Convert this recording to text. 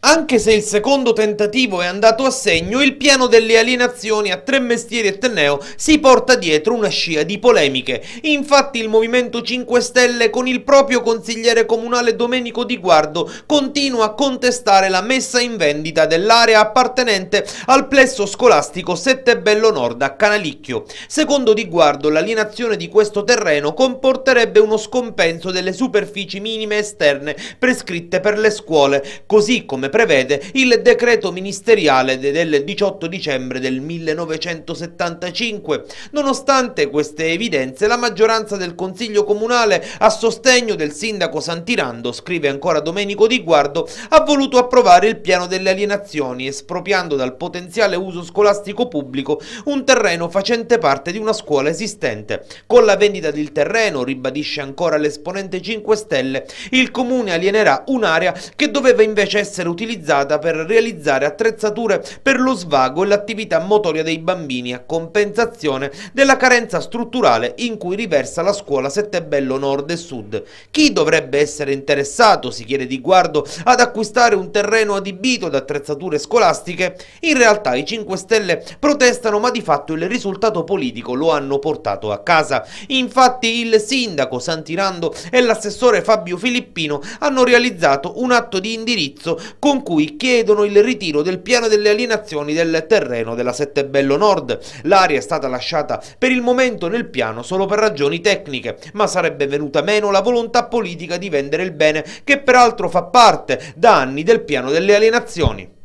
Anche se il secondo tentativo è andato a segno, il piano delle alienazioni a tre mestieri e si porta dietro una scia di polemiche. Infatti il Movimento 5 Stelle con il proprio consigliere comunale Domenico Di Guardo continua a contestare la messa in vendita dell'area appartenente al plesso scolastico Settebello Nord a Canalicchio. Secondo Di Guardo l'alienazione di questo terreno comporterebbe uno scompenso delle superfici minime esterne prescritte per le scuole, così come prevede il decreto ministeriale del 18 dicembre del 1975. Nonostante queste evidenze, la maggioranza del Consiglio Comunale, a sostegno del sindaco Santirando, scrive ancora Domenico Di Guardo, ha voluto approvare il piano delle alienazioni, espropriando dal potenziale uso scolastico pubblico un terreno facente parte di una scuola esistente. Con la vendita del terreno, ribadisce ancora l'esponente 5 Stelle, il Comune alienerà un'area che doveva invece essere utilizzata utilizzata per realizzare attrezzature per lo svago e l'attività motoria dei bambini a compensazione della carenza strutturale in cui riversa la scuola Settebello Nord e Sud. Chi dovrebbe essere interessato, si chiede di guardo, ad acquistare un terreno adibito ad attrezzature scolastiche? In realtà i 5 Stelle protestano ma di fatto il risultato politico lo hanno portato a casa. Infatti il sindaco Santirando e l'assessore Fabio Filippino hanno realizzato un atto di indirizzo con con cui chiedono il ritiro del piano delle alienazioni del terreno della Settebello Nord. L'area è stata lasciata per il momento nel piano solo per ragioni tecniche, ma sarebbe venuta meno la volontà politica di vendere il bene che peraltro fa parte da anni del piano delle alienazioni.